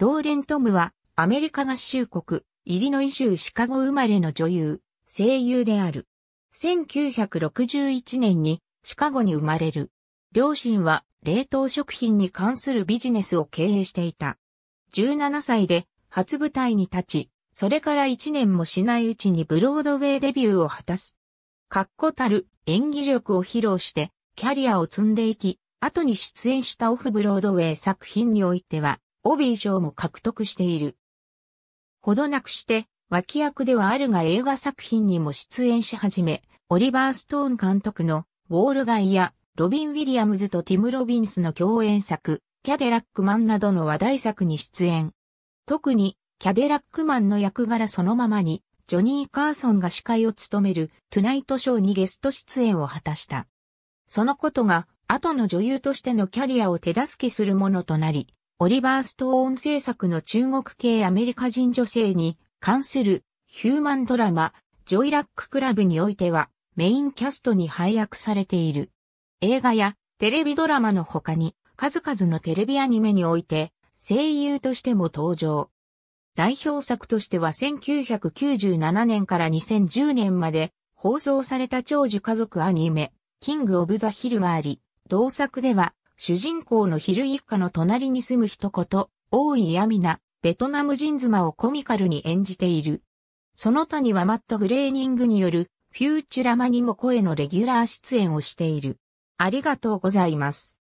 ローレントムは、アメリカ合衆国、イリノイ州シカゴ生まれの女優、声優である。1961年に、シカゴに生まれる。両親は、冷凍食品に関するビジネスを経営していた。17歳で、初舞台に立ち、それから1年もしないうちにブロードウェイデビューを果たす。確固たる演技力を披露して、キャリアを積んでいき、後に出演したオフブロードウェイ作品においては、オビー賞も獲得している。ほどなくして、脇役ではあるが映画作品にも出演し始め、オリバー・ストーン監督のウォール街やロビン・ウィリアムズとティム・ロビンスの共演作、キャデラックマンなどの話題作に出演。特に、キャデラックマンの役柄そのままに、ジョニー・カーソンが司会を務めるトゥナイトショーにゲスト出演を果たした。そのことが、後の女優としてのキャリアを手助けするものとなり、オリバー・ストーン制作の中国系アメリカ人女性に関するヒューマンドラマ、ジョイラッククラブにおいてはメインキャストに配役されている。映画やテレビドラマの他に数々のテレビアニメにおいて声優としても登場。代表作としては1997年から2010年まで放送された長寿家族アニメ、キング・オブ・ザ・ヒルがあり、同作では主人公の昼一家の隣に住む一言、大井やみな、ベトナム人妻をコミカルに演じている。その他にはマット・グレーニングによるフューチュラマにも声のレギュラー出演をしている。ありがとうございます。